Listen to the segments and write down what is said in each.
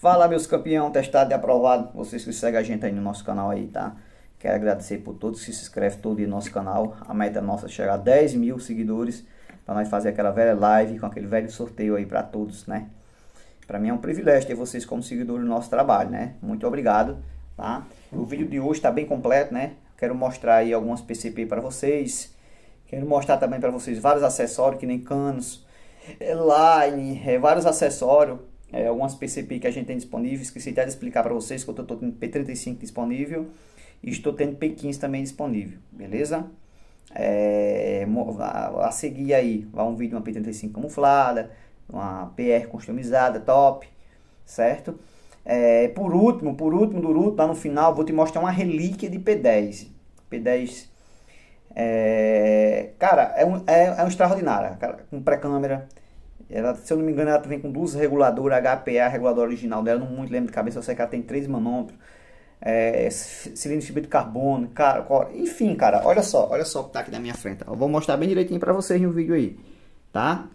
Fala, meus campeão, testado e aprovado. Vocês que seguem a gente aí no nosso canal aí, tá? Quero agradecer por todos que se inscrevem todo no nosso canal. A meta nossa é chegar a 10 mil seguidores para nós fazer aquela velha live com aquele velho sorteio aí para todos, né? Para mim é um privilégio ter vocês como seguidores do nosso trabalho, né? Muito obrigado, tá? O vídeo de hoje está bem completo, né? Quero mostrar aí algumas PCP para vocês. Quero mostrar também para vocês vários acessórios, que nem canos, é line, é vários acessórios é, algumas PCP que a gente tem disponível esqueci até de explicar para vocês que eu estou tendo P35 disponível e estou tendo P15 também disponível, beleza? É, a, seguir aí, vai um vídeo uma P35 camuflada, uma PR customizada, top, certo? É, por último, por último do último, lá no final, vou te mostrar uma relíquia de P10. P10, é, cara, é, um, é, é um extraordinário, cara, com pré-câmera, ela, se eu não me engano, ela vem com duas reguladoras, HPA, a reguladora original dela, não muito lembro de cabeça, eu sei que ela tem três manômetros, é, cilindro de de carbono, cara, enfim, cara, olha só, olha só o que tá aqui na minha frente. Eu vou mostrar bem direitinho para vocês no vídeo aí, tá?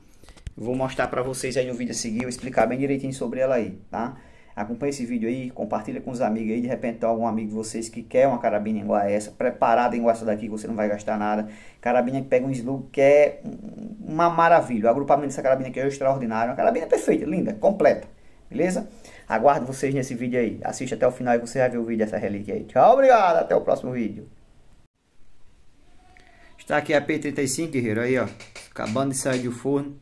Vou mostrar para vocês aí no vídeo a seguir, eu explicar bem direitinho sobre ela aí, tá? Acompanhe esse vídeo aí, compartilha com os amigos aí, de repente tem algum amigo de vocês que quer uma carabina igual a essa, preparada igual essa daqui, que você não vai gastar nada. Carabina que pega um slug que é uma maravilha. O agrupamento dessa carabina aqui é extraordinário, uma carabina perfeita, linda, completa, beleza? Aguardo vocês nesse vídeo aí, assiste até o final e você vai ver o vídeo dessa relíquia aí. Tchau, obrigado, até o próximo vídeo. Está aqui a P35, guerreiro, aí ó, acabando de sair do forno.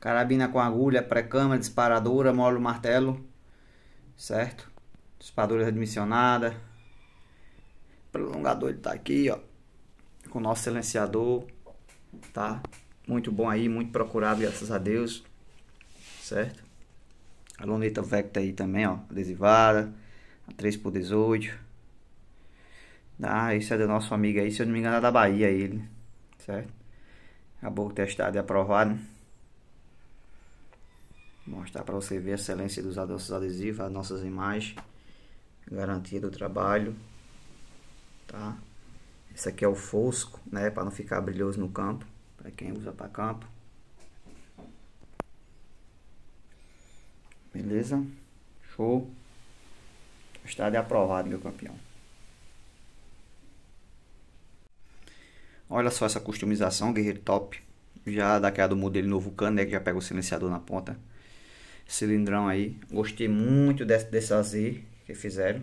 Carabina com agulha, pré-câmara, disparadora, mola martelo certo? Dissipadores admissionada. Prolongador ele tá aqui, ó, com o nosso silenciador, tá? Muito bom aí, muito procurado, graças a Deus, certo? A luneta Vecta aí também, ó, adesivada, a 3x18. Ah, esse é do nosso amigo aí, se eu não me engano é da Bahia ele, certo? Acabou testado e aprovado mostrar para você ver a excelência dos nossos adesivos, as nossas imagens, garantia do trabalho, tá? Esse aqui é o fosco, né, para não ficar brilhoso no campo, para quem usa para campo. Beleza? Show. Está e é aprovado, meu campeão. Olha só essa customização, guerreiro top. Já daquela do modelo novo cano, né, que já pega o silenciador na ponta cilindrão aí. Gostei muito desse, desse que fizeram.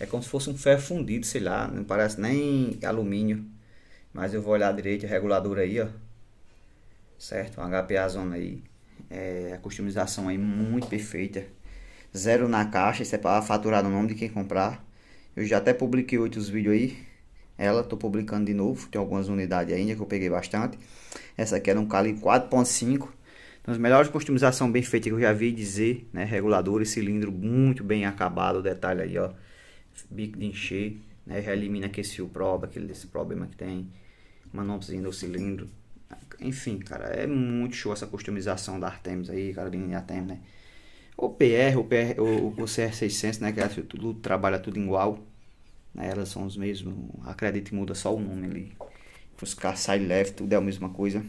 É como se fosse um ferro fundido, sei lá. Não parece nem alumínio. Mas eu vou olhar direito, regulador aí, ó. Certo? Um HPA zona aí. É, a customização aí muito perfeita. Zero na caixa, isso é para faturar no nome de quem comprar. Eu já até publiquei outros vídeos aí. Ela, tô publicando de novo. Tem algumas unidades ainda que eu peguei bastante. Essa aqui era um cali 4.5 então, as melhores customização bem feita que eu já vi dizer, né? e cilindro muito bem acabado, detalhe aí, ó. Bico de encher, né? Já elimina aquele fio prova, aquele desse problema que tem. Manopzinho do cilindro. Enfim, cara, é muito show essa customização da Artemis aí, carabina de Artemis, né? O PR, o, PR, o, o CR600, né? Que é tudo, trabalha tudo igual. Né? Elas são os mesmos. Acredito que muda só o nome ali. Os e leve, tudo é a mesma coisa.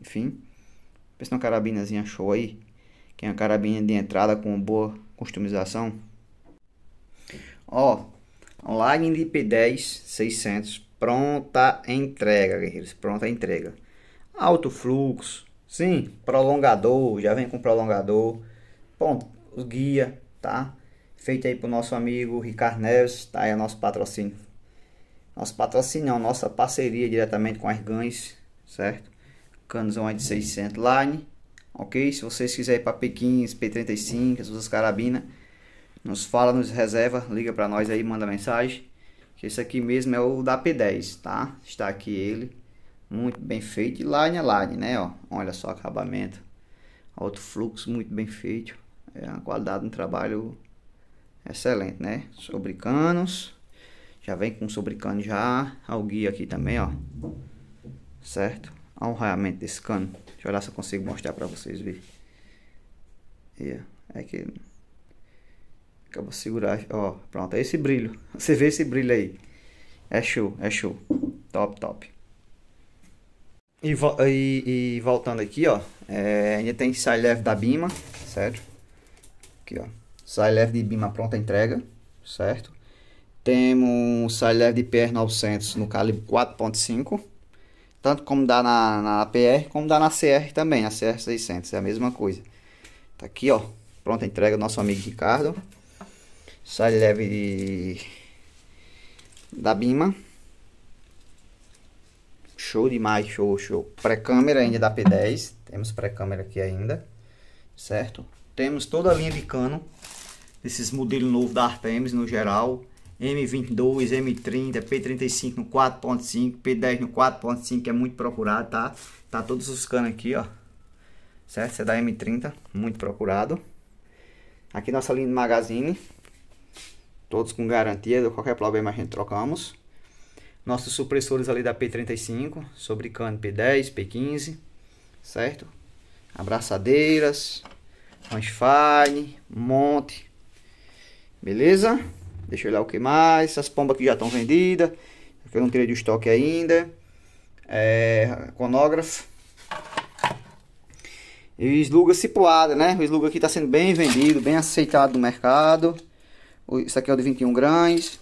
Enfim. Pensa numa carabinazinha show aí. Que é uma carabina de entrada com boa customização. Ó, Online de P10 600. Pronta entrega, guerreiros. Pronta entrega. Alto fluxo. Sim, prolongador. Já vem com prolongador. Ponto. Guia, tá? Feito aí pro nosso amigo Ricardo Neves. Tá aí o nosso patrocínio. Nosso patrocínio, não, nossa parceria diretamente com as GANs, certo? Canos é um de 600 line, ok? Se vocês quiserem ir para P15, P35, as suas carabinas, nos fala, nos reserva, liga para nós aí, manda mensagem. Que esse aqui mesmo é o da P10, tá? Está aqui ele, muito bem feito. E line a line, né? Ó, olha só o acabamento, alto fluxo, muito bem feito. É uma qualidade do um trabalho excelente, né? Sobre canos, já vem com sobrecano já. Ao guia aqui também, ó, certo? Olha raiamento desse cano. Deixa eu olhar se eu consigo mostrar pra vocês ver. Yeah. É que... Acaba segurar. Ó, pronto. É esse brilho. Você vê esse brilho aí. É show, é show. Top, top. E, vo e, e voltando aqui, ó. É, ainda tem side da Bima, certo? Aqui, ó. Side de Bima pronta entrega, certo? Temos side de PR900 no calibre 4.5 tanto como dá na, na APR, como dá na CR também, na CR600, é a mesma coisa. Tá aqui, ó, pronta entrega do nosso amigo Ricardo. Sai leve de... da Bima. Show demais, show, show. Pré-câmera ainda da P10. Temos pré-câmera aqui ainda. Certo? Temos toda a linha de cano. Desses modelos novos da Artemis no geral. M22, M30, P35 no 4.5, P10 no 4.5, que é muito procurado, tá? Tá todos os canos aqui, ó. Certo? Você é da M30, muito procurado. Aqui nossa linha de magazine. Todos com garantia, qualquer problema a gente trocamos. Nossos supressores ali da P35, sobre cano P10, P15, certo? Abraçadeiras, Ranchfine, monte, beleza? Deixa eu olhar o que mais. Essas pombas aqui já estão vendidas. Que eu não tirei de estoque ainda. É, conógrafo. E o Sluga cipuada, né? O Sluga aqui está sendo bem vendido, bem aceitado no mercado. Isso aqui é o de 21 gramas.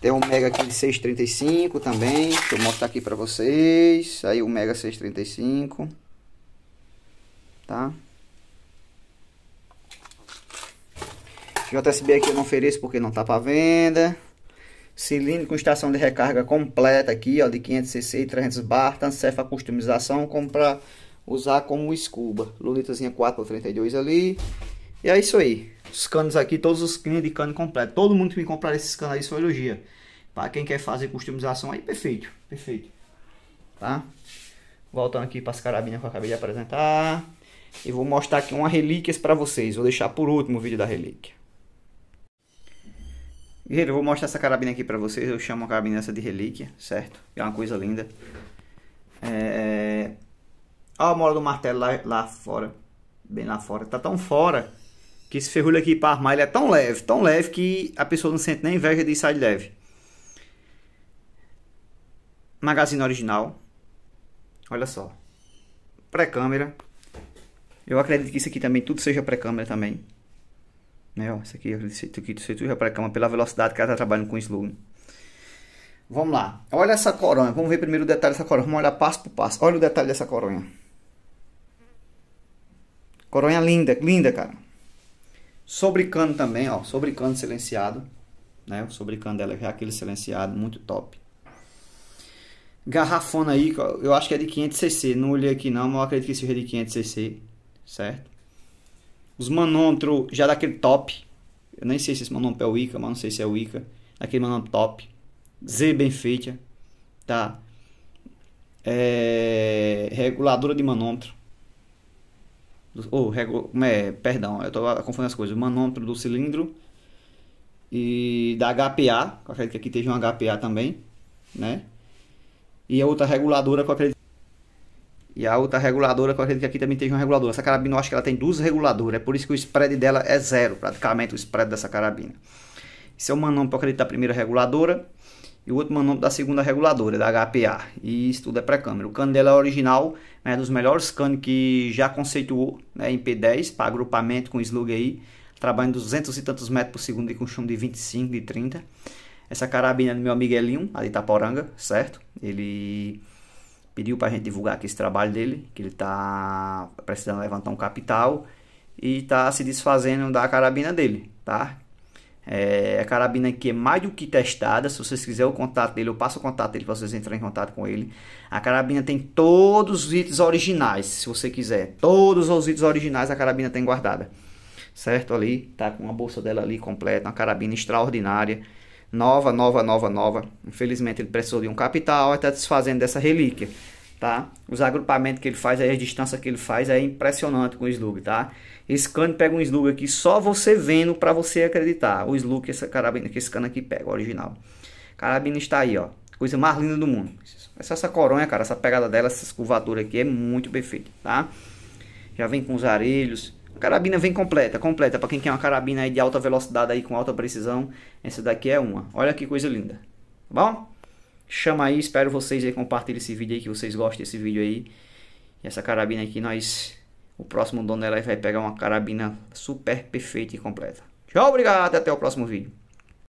Tem um Mega aqui de 6,35 também. Deixa eu mostrar aqui para vocês. Aí o Mega 6,35. Tá? JSB aqui eu não ofereço porque não está para venda. Cilindro com estação de recarga completa aqui, ó, de 500cc e 300 bar. Tanto serve para customização como para usar como escuba. Lunetazinha 4x32 ali. E é isso aí. Os canos aqui, todos os canos de cano completo. Todo mundo que me comprar esses canos aí, só elogia. Para quem quer fazer customização aí, perfeito. Perfeito. Tá? Voltando aqui para as carabinas que eu acabei de apresentar. E vou mostrar aqui uma relíquias para vocês. Vou deixar por último o vídeo da relíquia. Guerreiro, eu vou mostrar essa carabina aqui pra vocês. Eu chamo a carabina essa de relíquia, certo? É uma coisa linda. É... é olha a mola do martelo lá, lá fora. Bem lá fora. Tá tão fora que esse ferrulho aqui para armar ele é tão leve, tão leve que a pessoa não sente nem inveja de sair leve. Magazine original. Olha só. Pré-câmera. Eu acredito que isso aqui também tudo seja pré-câmera também. Né? isso aqui, isso aqui, isso aqui, já para a cama pela velocidade que ela está trabalhando com o Vamos lá. Olha essa coronha. Vamos ver primeiro o detalhe dessa coronha. Vamos olhar passo por passo. Olha o detalhe dessa coronha. Coronha linda, linda, cara. Sobre cano também, ó. Sobre cano silenciado. Né? O sobre cano dela é aquele silenciado. Muito top. Garrafona aí, eu acho que é de 500cc. Não olhei aqui não, mas eu acredito que seja de 500cc. Certo? Os manômetros já daquele top. Eu nem sei se esse manômetro é o Ica, mas não sei se é o Ica. Aquele manômetro top. Z bem feita. Tá? É, reguladora de manômetro. Ou, oh, é, perdão, eu tô confundindo as coisas. Manômetro do cilindro e da HPA. Eu acredito que aqui esteja um HPA também, né? E a outra reguladora que eu acredito e a outra reguladora, que eu acredito que aqui também tem uma reguladora. Essa carabina eu acho que ela tem duas reguladoras, é por isso que o spread dela é zero, praticamente o spread dessa carabina. Esse é o manômetro que eu acredito da primeira reguladora e o outro manômetro da segunda reguladora, da HPA. E isso tudo é pré-câmera. O cano dela é original, né, é né, dos melhores canos que já conceituou né, em P10 para agrupamento com slug aí, trabalhando 200 e tantos metros por segundo e com chumbo de 25, de 30. Essa carabina é do meu amiguelinho, ali Itaporanga, certo? Ele pediu para a gente divulgar aqui esse trabalho dele, que ele está precisando levantar um capital e está se desfazendo da carabina dele, tá? É, a carabina aqui é mais do que testada. Se vocês quiserem o contato dele, eu passo o contato dele para vocês entrarem em contato com ele. A carabina tem todos os itens originais, se você quiser. Todos os itens originais a carabina tem guardada. Certo? Ali, tá com a bolsa dela ali completa, uma carabina extraordinária nova, nova, nova, nova. Infelizmente ele precisou de um capital e está desfazendo dessa relíquia, tá? Os agrupamentos que ele faz, aí, a distância que ele faz é impressionante com o slug, tá? Esse cano pega um slug aqui só você vendo para você acreditar. O slug que essa carabina que esse cano aqui pega, original. carabina está aí, ó. Coisa mais linda do mundo. Essa, essa coronha, cara, essa pegada dela, essa curvatura aqui é muito perfeita, tá? Já vem com os arelhos, carabina vem completa, completa. Para quem quer uma carabina de alta velocidade aí com alta precisão, essa daqui é uma. Olha que coisa linda. Tá bom? Chama aí, espero vocês aí compartilhe esse vídeo aí que vocês gostem desse vídeo aí. E essa carabina aqui nós o próximo dono dela vai pegar uma carabina super perfeita e completa. Tchau, obrigado, até o próximo vídeo.